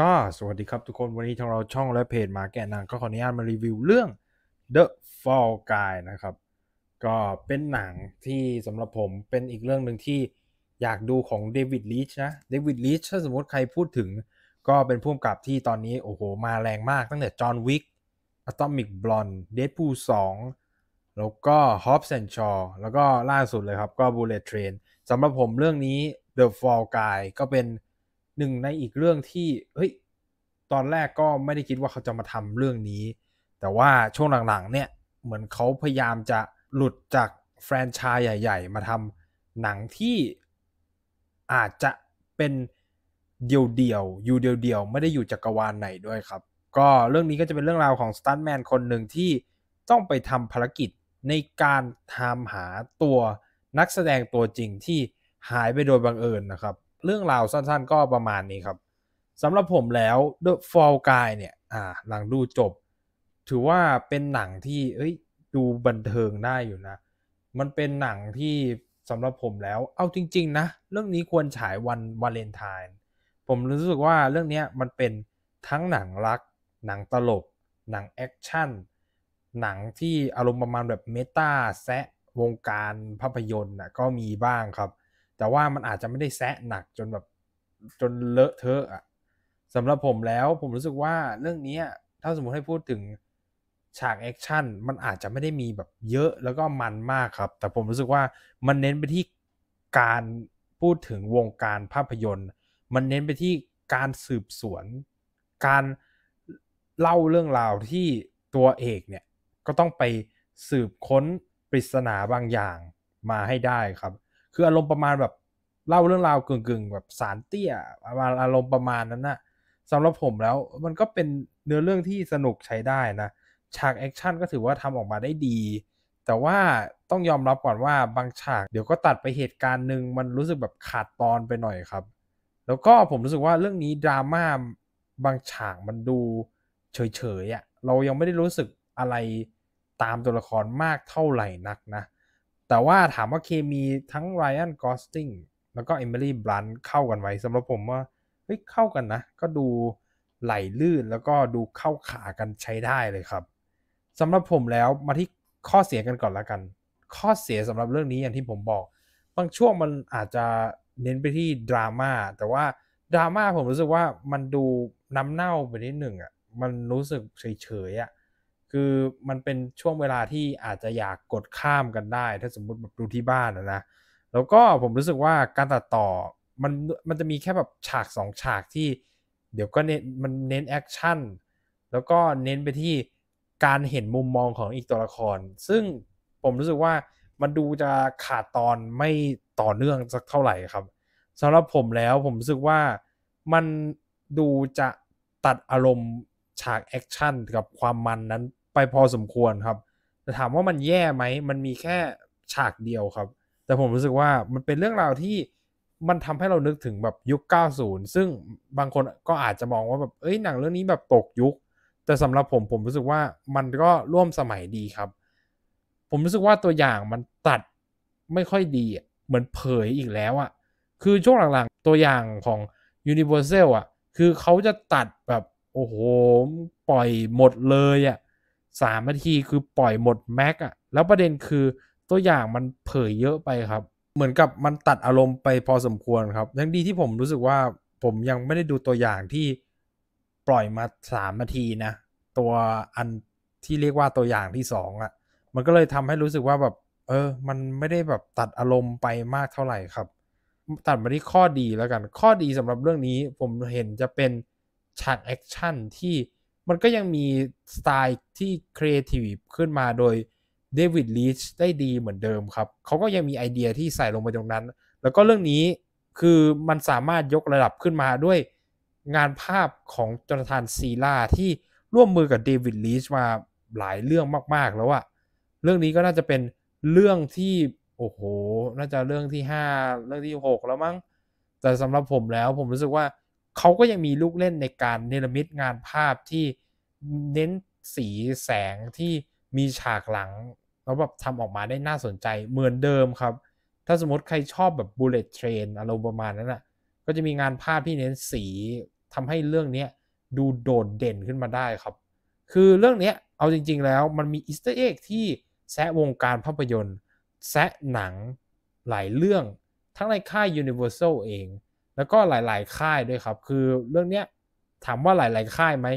ก็สวัสดีครับทุกคนวันนี้ทางเราช่องและเพจมาแกะหนังก็ขออนุญาตมารีวิวเรื่อง The Fall Guy นะครับ ก็เป็นหนังที่สำหรับผมเป็นอีกเรื่องหนึ่งที่อยากดูของเดวิดลีชนะเดวิดลีชถ้าสมมติใครพูดถึงก็เป็นพ่้กกับที่ตอนนี้ โอ้โห มาแรงมากตั้งแต่จอห์นวิกอะตอมิกบลอนเดดพูลสองแล้วก็ฮอปเซนชอแล้วก็ล่าสุดเลยครับ ก็บูเลตเทรนสำหรับผมเรื่องนี้ The Fall Guy ก็เป็นหนึ่งในอีกเรื่องที่เฮ้ยตอนแรกก็ไม่ได้คิดว่าเขาจะมาทำเรื่องนี้ แต่ว่าช่วงหลังๆ เนี่ยเหมือนเขาพยายามจะหลุดจากแฟรนไชส์ใหญ่ ๆ มาทำหนังที่อาจจะเป็นเดี่ยวๆ อยู่เดี่ยวๆ ไม่ได้อยู่จักรวาลไหนด้วยครับ ก็เรื่องนี้ก็จะเป็นเรื่องราวของสตันแมนคนหนึ่งที่ต้องไปทำภารกิจในการตามหาตัวนักแสดงตัวจริงที่หายไปโดยบังเอิญนะครับเรื่องราวสั้นๆ ก็ประมาณนี้ครับสำหรับผมแล้ว The Fall Guy เนี่ยอ่าหลังดูจบ ถือว่าเป็นหนังที่เอ้ยดูบันเทิงได้อยู่นะ มันเป็นหนังที่สำหรับผมแล้ว เอาจริงๆนะเรื่องนี้ควรฉายวันวาเลนไทน์ผมรู้สึกว่าเรื่องนี้มันเป็นทั้งหนังรักหนังตลก หนังแอคชั่นหนังที่อารมณ์ประมาณแบบเมตาแซะวงการภาพยนตร์นะก็มีบ้างครับแต่ว่ามันอาจจะไม่ได้แซะหนักจนแบบจนเลอะเทอะอ่ะสำหรับผมแล้วผมรู้สึกว่าเรื่องนี้ถ้าสมมติให้พูดถึงฉากแอคชั่นมันอาจจะไม่ได้มีแบบเยอะแล้วก็มันมากครับ แต่ผมรู้สึกว่ามันเน้นไปที่การพูดถึงวงการภาพยนตร์ มันเน้นไปที่การสืบสวน การเล่าเรื่องราวที่ตัวเอกเนี่ยก็ต้องไปสืบค้นปริศนาบางอย่างมาให้ได้ครับคืออารมณ์ประมาณแบบเล่าเรื่องราวกึ่งๆ แบบสารเตี้ยอารมณ์ประมาณนั้นนะ่ะสำหรับผมแล้วมันก็เป็นเนื้อเรื่องที่สนุกใช้ได้นะ ฉากแอคชั่นก็ถือว่าทำออกมาได้ดี แต่ว่าต้องยอมรับก่อนว่าบางฉาก เดี๋ยวก็ตัดไปเหตุการณ์หนึ่งมันรู้สึกแบบขาดตอนไปหน่อยครับ แล้วก็ผมรู้สึกว่าเรื่องนี้ดราม่าบางฉากมันดูเฉยๆอะ่ะเรายังไม่ได้รู้สึกอะไรตามตัวละครมากเท่าไหร่นักนะแต่ว่าถามว่าเคมีทั้งไรอันกอสติงแล้วก็เอมิลี่บลันเข้ากันไหมสำหรับผมว่า เฮ้ยเข้ากันนะ ก็ดูไหลลื่นแล้วก็ดูเข้าขากันใช้ได้เลยครับสำหรับผมแล้วมาที่ข้อเสียกันก่อนละกัน ข้อเสียสำหรับเรื่องนี้อย่างที่ผมบอก บางช่วงมันอาจจะเน้นไปที่ดราม่าแต่ว่าดราม่าผมรู้สึกว่ามันดูน้ำเน่าไปนิดหนึ่งอะ่ะมันรู้สึกเฉยๆอะ่ะคือ มันเป็นช่วงเวลาที่อาจจะอยากกดข้ามกันได้ ถ้าสมมติแบบดูที่บ้านนะ แล้วก็ผมรู้สึกว่าการตัดต่อมัน มันจะมีแค่แบบฉากสองฉากที่เดี๋ยวก็เน้นมันเน้นแอคชั่นแล้วก็เน้นไปที่การเห็นมุมมองของอีกตัวละคร ซึ่งผมรู้สึกว่ามันดูจะขาดตอนไม่ต่อเนื่องสักเท่าไหร่ครับสำหรับผมแล้วผมรู้สึกว่ามันดูจะตัดอารมณ์ฉากแอคชั่นกับความมันนั้นไปพอสมควรครับแต่ถามว่ามันแย่ไหมมันมีแค่ฉากเดียวครับ แต่ผมรู้สึกว่ามันเป็นเรื่องราวที่มันทำให้เรานึกถึงแบบยุค 90 ซึ่งบางคนก็อาจจะมองว่าแบบเอ้ยหนังเรื่องนี้แบบตกยุค แต่สำหรับผมผมรู้สึกว่ามันก็ร่วมสมัยดีครับ ผมรู้สึกว่าตัวอย่างมันตัดไม่ค่อยดีเหมือนเผยอีกแล้วอะคือช่วงหลังๆ ตัวอย่างของ Universal อะคือเขาจะตัดแบบโอ้โหปล่อยหมดเลยอะสามนาทีคือปล่อยหมดแม็กอะแล้วประเด็นคือตัวอย่างมันเผยเยอะไปครับ เหมือนกับมันตัดอารมณ์ไปพอสมควรครับยังดีที่ผมรู้สึกว่าผมยังไม่ได้ดูตัวอย่างที่ปล่อยมาสามนาทีนะ ตัวอันที่เรียกว่าตัวอย่างที่สองอะมันก็เลยทำให้รู้สึกว่าแบบ เออ มันไม่ได้แบบตัดอารมณ์ไปมากเท่าไหร่ครับ ตัดมาที่ข้อดีแล้วกันข้อดีสำหรับเรื่องนี้ผมเห็นจะเป็นฉากแอคชั่นที่มันก็ยังมีสไตล์ที่ครีเอทีฟขึ้นมาโดยเดวิดลีชได้ดีเหมือนเดิมครับเขาก็ยังมีไอเดียที่ใส่ลงไปตรงนั้น แล้วก็เรื่องนี้คือมันสามารถยกระดับขึ้นมาด้วยงานภาพของจอร์แานซีล่าที่ร่วมมือกับเดวิดลีชมาหลายเรื่องมาก ๆ แล้วอะเรื่องนี้ก็น่าจะเป็นเรื่องที่โอ้โหน่าจะเรื่องที่ 5 เรื่องที่6แล้วมั้งแต่สำหรับผมแล้วผมรู้สึกว่าเขาก็ยังมีลูกเล่นในการเนรมิตงานภาพที่เน้นสีแสงที่มีฉากหลัง แล้วแบบทำออกมาได้น่าสนใจเหมือนเดิมครับ ถ้าสมมติใครชอบแบบ bullet train อารมณ์ประมาณนั้นอ่ะก็จะมีงานภาพที่เน้นสีทำให้เรื่องนี้ดูโดดเด่นขึ้นมาได้ครับ คือเรื่องนี้เอาจริง ๆ แล้วมันมีอิสต์เอ็กที่แซะวงการภาพยนตร์แซะหนังหลายเรื่อง ทั้งในค่าย Universal เองแล้วก็หลายๆ ค่ายด้วยครับ คือเรื่องเนี้ยถามว่าหลายๆ ค่ายไหม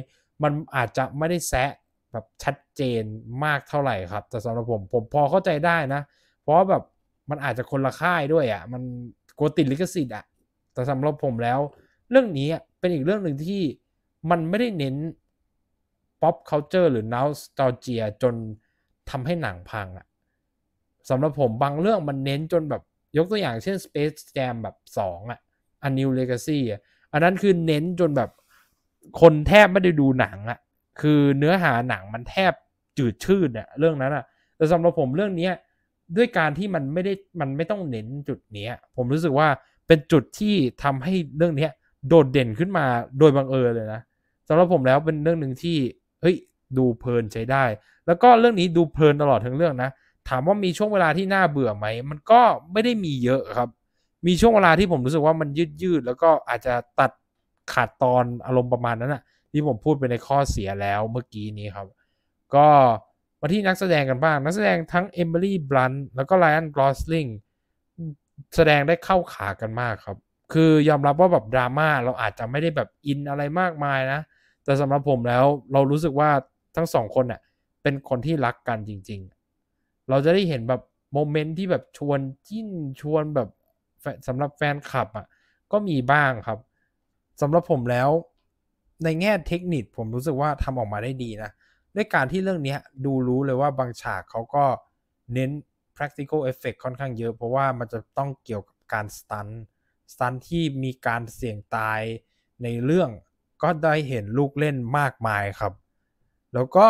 มันอาจจะไม่ได้แซะ แบบชัดเจนมากเท่าไหร่ครับ แต่สำหรับผมผมพอเข้าใจได้นะ เพราะแบบมันอาจจะคนละค่ายด้วยอะ่ะมันกัวติดลิขสิทธิ์อ่ะแต่สำหรับผมแล้ว เรื่องนี้เป็นอีกเรื่องหนึ่งที่ มันไม่ได้เน้น pop culture หรือ nostalgia จนทำให้หนังพังอะ่ะสำหรับผมบางเรื่องมันเน้นจนแบบยกตัวอย่างเช่น Space Jam แบบ 2อะ่ะอันนิวเลกาซี่อ่ะ อันนั้นคือเน้นจนแบบคนแทบไม่ได้ดูหนังอะคือเนื้อหาหนังมันแทบจืดชืดอะเรื่องนั้นอะแต่สำหรับผมเรื่องเนี้ยด้วยการที่มันไม่ได้มันไม่ต้องเน้นจุด เนี้ย ผมรู้สึกว่าเป็นจุดที่ทำให้เรื่อง เนี้ย โดดเด่นขึ้นมาโดยบังเอิญเลยนะสำหรับผมแล้วเป็นเรื่องหนึ่งที่เฮ้ย ดูเพลินใช้ได้ แล้วก็เรื่องนี้ดูเพลินตลอดทั้งเรื่องนะ ถามว่ามีช่วงเวลาที่น่าเบื่อไหมมันก็ไม่ได้มีเยอะครับมีช่วงเวลาที่ผมรู้สึกว่ามันยืดยืดแล้วก็อาจจะตัดขาดตอนอารมณ์ประมาณนั้นนะที่ผมพูดไปในข้อเสียแล้วเมื่อกี้นี้ครับ ก็มาที่นักแสดงกันบ้างนักแสดงทั้งเอมเบลี่บลันแล้วก็ไลออนกรอสลิงแสดงได้เข้าขากันมากครับคือยอมรับว่าแบบดราม่าเราอาจจะไม่ได้แบบอินอะไรมากมายนะแต่สำหรับผมแล้วเรารู้สึกว่าทั้งสองคนน่ะเป็นคนที่รักกันจริง ๆ เราจะได้เห็นแบบโมเมนต์ที่แบบชวนจิ้นชวนแบบสำหรับแฟนคลับ อ่ะ ก็มีบ้างครับ สำหรับผมแล้วในแง่เทคนิคผมรู้สึกว่าทำออกมาได้ดีนะ ด้วยการที่เรื่องนี้ดูรู้เลยว่าบางฉากเขาก็เน้น practical effect ค่อนข้างเยอะ เพราะว่ามันจะต้องเกี่ยวกับการสตันสตันที่มีการเสี่ยงตายในเรื่องก็ได้เห็นลูกเล่นมากมายครับ แล้วก็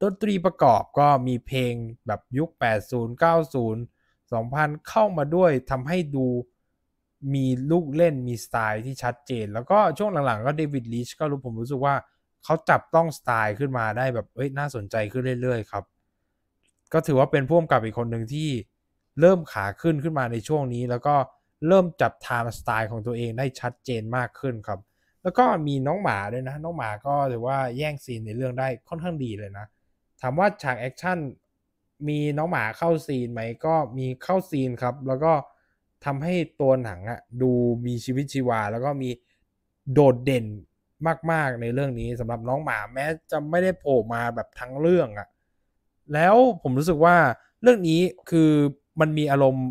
ดนตรีประกอบก็มีเพลงแบบยุค 80 90 2,000 เข้ามาด้วยทำให้ดูมีลูกเล่นมีสไตล์ที่ชัดเจน แล้วก็ช่วงหลังๆ ก็เดวิดลิชก็รู้ผมรู้สึกว่าเขาจับต้องสไตล์ขึ้นมาได้แบบเอ้ย น่าสนใจขึ้นเรื่อยๆครับ ก็ถือว่าเป็นพ่วงกับอีกคนหนึ่งที่เริ่มขาขึ้นขึ้นมาในช่วงนี้ แล้วก็เริ่มจับทางสไตล์ของตัวเองได้ชัดเจนมากขึ้นครับแล้วก็มีน้องหมาด้วยนะ น้องหมาก็ถือว่าแย่งซีนในเรื่องได้ค่อนข้างดีเลยนะถามว่าฉากแอคชั่นมีน้องหมาเข้าซีนไหมก็มีเข้าซีนครับ แล้วก็ทำให้ตัวหนังอะดูมีชีวิตชีวา แล้วก็มีโดดเด่นมากๆในเรื่องนี้สำหรับน้องหมาแม้จะไม่ได้โผล่มาแบบทั้งเรื่องอะแล้วผมรู้สึกว่าเรื่องนี้คือมันมีอารมณ์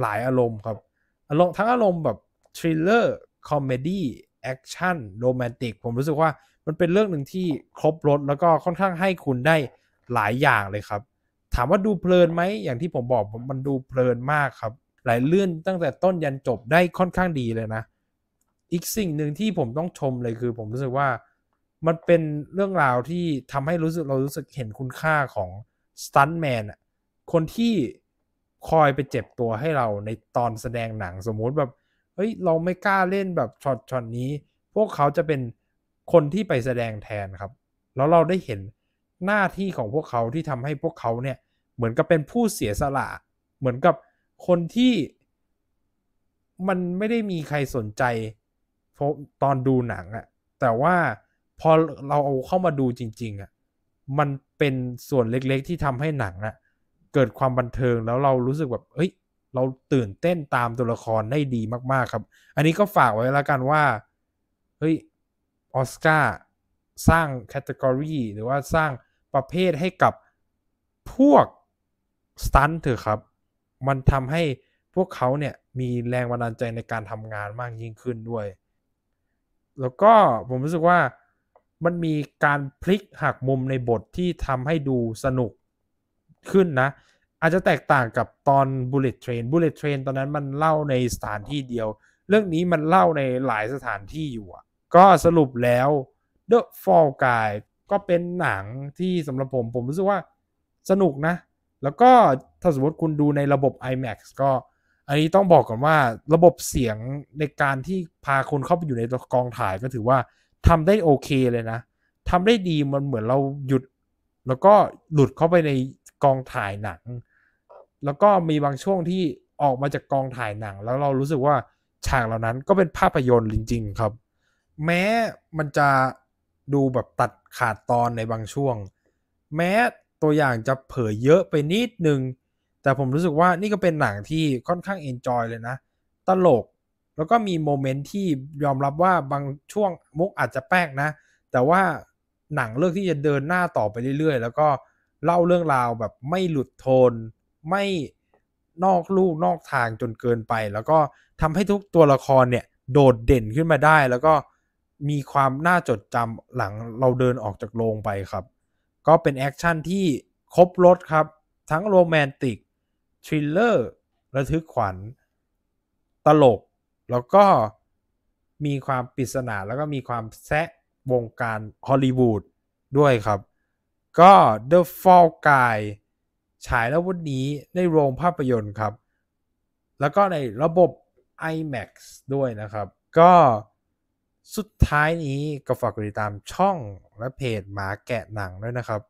หลายอารมณ์ครับอารมณ์ทั้งอารมณ์แบบทริลเลอร์คอมเมดี้แอคชั่นโรแมนติกผมรู้สึกว่ามันเป็นเรื่องหนึ่งที่ครบรถแล้วก็ค่อนข้างให้คุณได้หลายอย่างเลยครับถาม ว่าดู เพลินไหมอย่างที่ผมบอกมันดูเพลินมาก ครับหลายเลื่อนตั้งแต่ต้นยันจบได้ค่อนข้างดีเลยนะ อีกสิ่งหนึ่งที่ผมต้องชมเลยคือผมรู้สึกว่ามันเป็นเรื่องราวที่ทำให้รู้สึกเรารู้สึกเห็นคุณค่าของสตันแมนคนที่คอยไปเจ็บตัวให้เราในตอนแสดงหนังสมมุติแบบเฮ้ยเราไม่กล้าเล่นแบบช็อตช็อตนี้ พวกเขาจะเป็นคนที่ไปแสดงแทนครับ แล้วเราได้เห็นหน้าที่ของพวกเขาที่ทำให้พวกเขาเนี่ยเหมือนกับเป็นผู้เสียสละเหมือนกับคนที่มันไม่ได้มีใครสนใจ ตอนดูหนังอะแต่ว่าพอเราเอาเข้ามาดูจริง ๆอะมันเป็นส่วนเล็กๆที่ทำให้หนังอะเกิดความบันเทิงแล้วเรารู้สึกแบบเฮ้ย เราตื่นเต้นตามตัวละครได้ดีมากๆ ครับ อันนี้ก็ฝากไว้แล้วกันว่า เฮ้ยออสการ์สร้างแคตตากรีหรือว่าสร้างประเภทให้กับพวกสตันเถอะครับ มันทำให้พวกเขาเนี่ย มีแรงบันดาลใจในการทำงานมากยิ่งขึ้นด้วย แล้วก็ผมรู้สึกว่ามันมีการพลิกหักมุมในบทที่ทำให้ดูสนุกขึ้นนะ อาจจะแตกต่างกับตอน Bullet Train Bullet Train ตอนนั้นมันเล่าในสถานที่เดียว เรื่องนี้มันเล่าในหลายสถานที่อยู่ก็สรุปแล้ว The Fall Guy ก็เป็นหนังที่สำหรับผมผมรู้สึกว่าสนุกนะแล้วก็ถ้าสมมติคุณดูในระบบ i m a x ก็อันนี้ต้องบอกก่อนว่าระบบเสียงในการที่พาคนเข้าไปอยู่ในกองถ่ายก็ถือว่าทำได้ โอเค เลยนะทำได้ดีมันเหมือนเราหยุด แล้วก็หลุดเข้าไปในกองถ่ายหนัง แล้วก็มีบางช่วงที่ออกมาจากกองถ่ายหนัง แล้วเรารู้สึกว่าฉากเหล่านั้นก็เป็นภาพยนตร์จริง ๆ ครับ แม้มันจะดูแบบตัดขาดตอนในบางช่วง แม้ตัวอย่างจะเผยเยอะไปนิดนึง แต่ผมรู้สึกว่านี่ก็เป็นหนังที่ค่อนข้างเอนจอยเลยนะ ตลกแล้วก็มีโมเมนต์ที่ยอมรับว่าบางช่วงมุกอาจจะแป้งนะ แต่ว่าหนังเลือกที่จะเดินหน้าต่อไปเรื่อยๆ แล้วก็เล่าเรื่องราวแบบไม่หลุดโทน ไม่นอกลูกนอกทางจนเกินไป แล้วก็ทำให้ทุกตัวละครเนี่ย โดดเด่นขึ้นมาได้ แล้วก็มีความน่าจดจำหลังเราเดินออกจากโรงไปครับก็เป็น แอคชั่น ที่ครบรถครับทั้ง โรแมนติก ทริลเลอร์ระทึกขวัญ ตลก แล้วก็มีความปริศนา แล้วก็มีความ แซะ วงการฮอลลีวูดด้วยครับ ก็ The Fall Guy ฉาย แล้ววันนี้ในโรงภาพยนตร์ครับ แล้วก็ในระบบ IMAX ด้วยนะครับ ก็สุดท้ายนี้ก็ฝากกดติดตามช่องและเพจหมาแกะหนังด้วยนะครับ